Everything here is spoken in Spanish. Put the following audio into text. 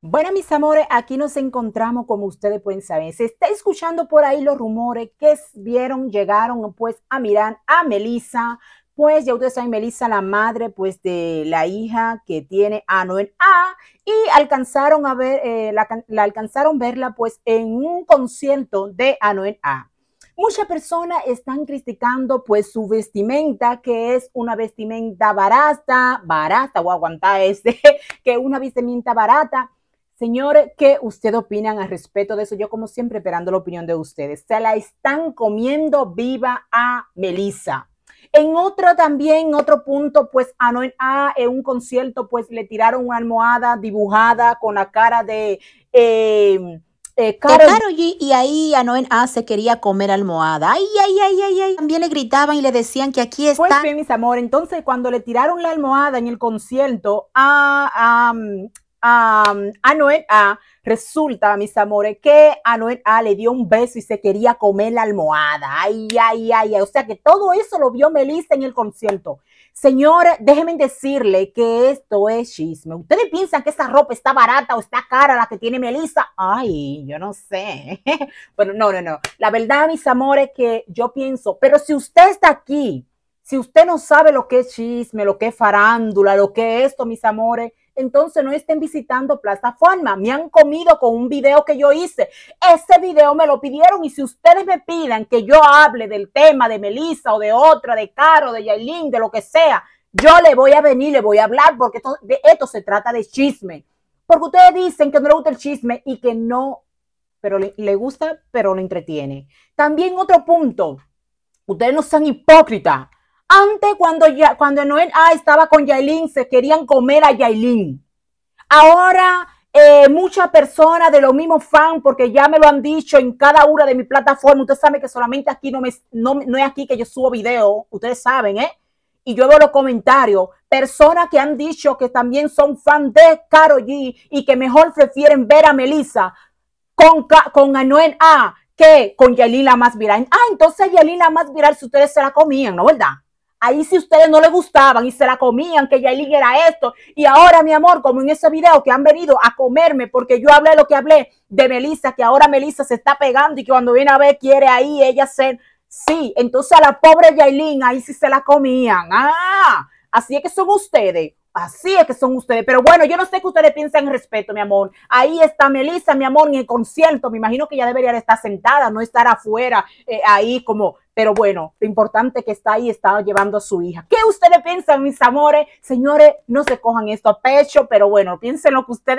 Bueno, mis amores, aquí nos encontramos, como ustedes pueden saber. Se está escuchando por ahí los rumores que vieron, llegaron pues a mirar a Melissa. Pues ya ustedes saben, Melissa, la madre pues de la hija que tiene a en A. Y alcanzaron a ver, eh, la, alcanzaron verla pues en un concierto de en A. Muchas personas están criticando pues su vestimenta, que es una vestimenta barata, barata, o aguanta ese que una vestimenta barata señores, ¿qué usted opinan al respecto de eso? Yo como siempre esperando la opinión de ustedes. Se la están comiendo viva a Melissa. En otro también, en otro punto, pues a, no, a, en un concierto, pues le tiraron una almohada dibujada con la cara de... Em, eh, y ahí Anoen A se quería comer almohada. Ay, ay, ay, ay, ay. También le gritaban y le decían que aquí pues está. Pues bien, mis amores, entonces cuando le tiraron la almohada en el concierto a, a, a Noel A, resulta, mis amores, que Anuel A ah, le dio un beso y se quería comer la almohada. Ay, ay, ay, O sea que todo eso lo vio Melissa en el concierto. Señores, déjenme decirle que esto es chisme. ¿Ustedes piensan que esa ropa está barata o está cara la que tiene Melissa? Ay, yo no sé. bueno, no, no, no. La verdad, mis amores, que yo pienso, pero si usted está aquí, si usted no sabe lo que es chisme, lo que es farándula, lo que es esto, mis amores, entonces no estén visitando plataforma. Me han comido con un video que yo hice. Ese video me lo pidieron y si ustedes me pidan que yo hable del tema de Melissa o de otra, de Caro, de Yailin, de lo que sea, yo le voy a venir, le voy a hablar porque esto, de esto se trata de chisme. Porque ustedes dicen que no le gusta el chisme y que no, pero le, gusta, pero lo entretiene. También otro punto, ustedes no sean hipócritas. Antes, cuando, ya, cuando Noel A ah, estaba con Yailin, se querían comer a Yailin. Ahora, eh, muchas personas de los mismos fans, porque ya me lo han dicho en cada una de mis plataformas, ustedes saben que solamente aquí no, me, no, es aquí que yo subo video, ustedes saben, ¿eh? y yo veo los comentarios, personas que han dicho que también son fans de Karol G y que mejor prefieren ver a Melissa con, con Anuel A que con la más viral. Ah, entonces la más viral si ustedes se la comían, ¿no verdad? Ahí si ustedes no le gustaban y se la comían, que Yailin era esto. Y ahora, mi amor, como en ese video que han venido a comerme, porque yo hablé lo que hablé de Melissa, que ahora Melissa se está pegando y que cuando viene a ver quiere ahí ella ser. Sí, entonces a la pobre Yailin ahí sí se la comían. Ah, así es que son ustedes. Así es que son ustedes. Pero bueno, yo no sé qué ustedes piensan en respeto, mi amor. Ahí está Melissa, mi amor, en el concierto. Me imagino que ya debería estar sentada, no estar afuera, eh, ahí como pero bueno, lo importante que está ahí está llevando a su hija. ¿Qué ustedes piensan, mis amores? Señores, no se cojan esto a pecho, pero bueno, piensen lo que ustedes...